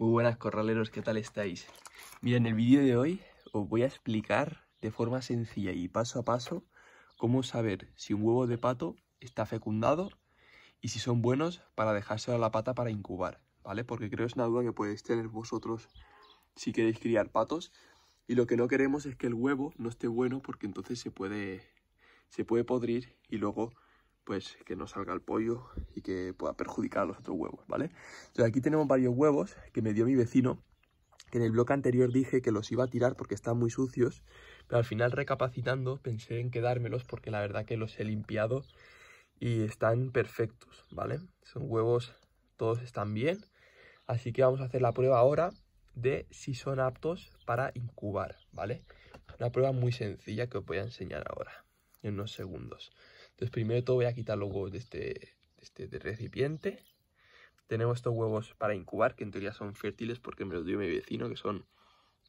Muy buenas corraleros, ¿qué tal estáis? Mira, en el vídeo de hoy os voy a explicar de forma sencilla y paso a paso cómo saber si un huevo de pato está fecundado y si son buenos para dejárselo a la pata para incubar, ¿vale? Porque creo que es una duda que podéis tener vosotros si queréis criar patos y lo que no queremos es que el huevo no esté bueno porque entonces se puede, se puede podrir y luego pues que no salga el pollo y que pueda perjudicar a los otros huevos, ¿vale? Entonces aquí tenemos varios huevos que me dio mi vecino, que en el bloque anterior dije que los iba a tirar porque están muy sucios, pero al final recapacitando pensé en quedármelos porque la verdad que los he limpiado y están perfectos, ¿vale? Son huevos, todos están bien, así que vamos a hacer la prueba ahora de si son aptos para incubar, ¿vale? Una prueba muy sencilla que os voy a enseñar ahora, en unos segundos. Entonces primero todo voy a quitar los huevos de este, este recipiente. Tenemos estos huevos para incubar, que en teoría son fértiles porque me los dio mi vecino, que son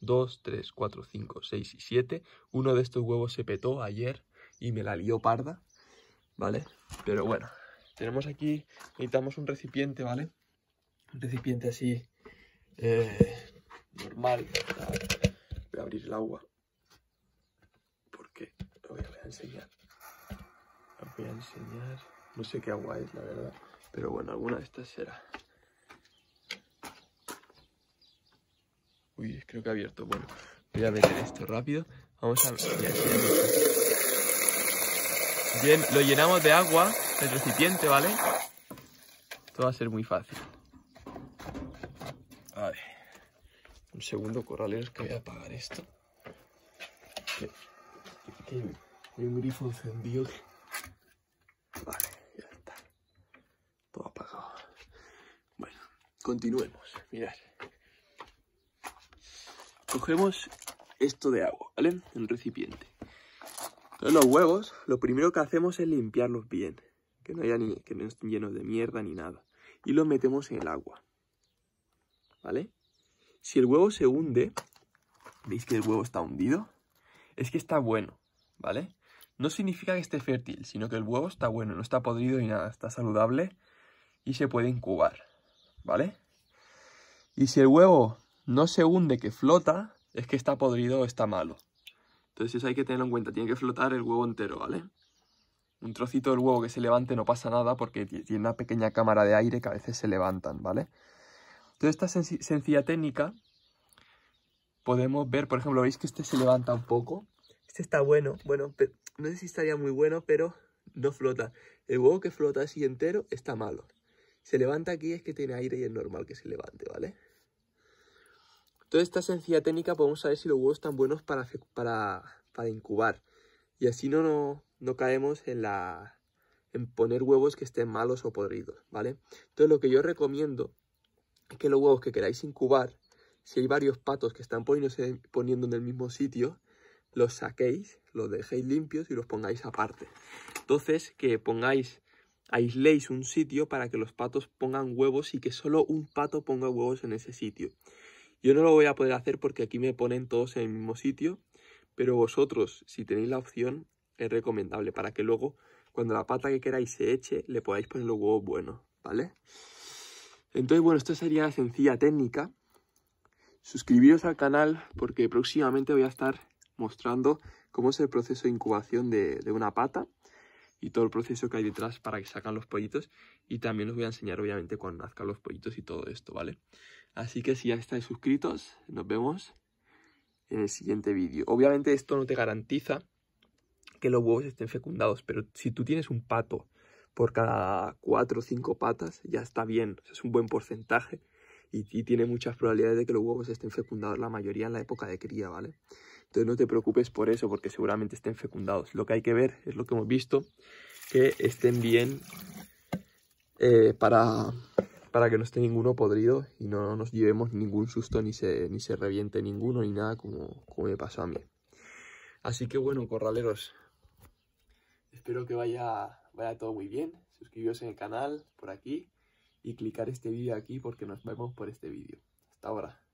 2, 3, 4, 5, 6 y 7. Uno de estos huevos se petó ayer y me la lió parda, ¿vale? Pero bueno, tenemos aquí, necesitamos un recipiente, ¿vale? Un recipiente así eh, normal. Voy a abrir el agua porque lo voy a enseñar voy a enseñar. No sé qué agua es, la verdad. Pero bueno, alguna de estas será. Uy, creo que ha abierto. Bueno, voy a meter esto rápido. Vamos a... Bien, lo llenamos de agua, el recipiente, ¿vale? Esto va a ser muy fácil. A Un segundo, corraleros, que voy a apagar esto. hay un grifo encendido continuemos. Mirad. Cogemos esto de agua, ¿vale? el recipiente. Entonces los huevos, lo primero que hacemos es limpiarlos bien. Que no, haya ni, que no estén llenos de mierda ni nada. Y los metemos en el agua. ¿Vale? Si el huevo se hunde, ¿veis que el huevo está hundido? Es que está bueno, ¿vale? No significa que esté fértil, sino que el huevo está bueno, no está podrido ni nada, está saludable y se puede incubar. ¿vale? Y si el huevo no se hunde, que flota, es que está podrido o está malo. Entonces eso hay que tenerlo en cuenta, tiene que flotar el huevo entero, ¿vale? Un trocito del huevo que se levante no pasa nada porque tiene una pequeña cámara de aire que a veces se levantan, ¿vale? Entonces esta sencilla técnica podemos ver, por ejemplo, veis que este se levanta un poco. Este está bueno, bueno, no sé si estaría muy bueno, pero no flota. El huevo que flota así entero está malo se levanta aquí es que tiene aire y es normal que se levante, ¿vale? Toda esta sencilla técnica podemos pues saber si los huevos están buenos para, para, para incubar. Y así no, no, caemos en, la, en poner huevos que estén malos o podridos, ¿vale? Entonces lo que yo recomiendo es que los huevos que queráis incubar, si hay varios patos que están poniendo en el mismo sitio, los saquéis, los dejéis limpios y los pongáis aparte. Entonces que pongáis aisléis un sitio para que los patos pongan huevos y que solo un pato ponga huevos en ese sitio. Yo no lo voy a poder hacer porque aquí me ponen todos en el mismo sitio, pero vosotros, si tenéis la opción, es recomendable para que luego, cuando la pata que queráis se eche, le podáis poner los huevos buenos, ¿vale? Entonces, bueno, esto sería la sencilla técnica. Suscribiros al canal porque próximamente voy a estar mostrando cómo es el proceso de incubación de una pata y todo el proceso que hay detrás para que sacan los pollitos. Y también os voy a enseñar, obviamente, cuando nazcan los pollitos y todo esto, ¿vale? Así que si ya estáis suscritos, nos vemos en el siguiente vídeo. Obviamente esto no te garantiza que los huevos estén fecundados, pero si tú tienes un pato por cada cuatro o cinco patas, ya está bien, es un buen porcentaje y tiene muchas probabilidades de que los huevos estén fecundados la mayoría en la época de cría, ¿vale? Entonces no te preocupes por eso porque seguramente estén fecundados. Lo que hay que ver es lo que hemos visto, que estén bien eh, para, para que no esté ninguno podrido y no nos llevemos ningún susto ni se, ni se reviente ninguno ni nada como, me pasó a mí. Así que bueno, corraleros, espero que vaya, vaya todo muy bien. Suscribiros en el canal por aquí y clicar este vídeo aquí porque nos vemos por este vídeo. Hasta ahora.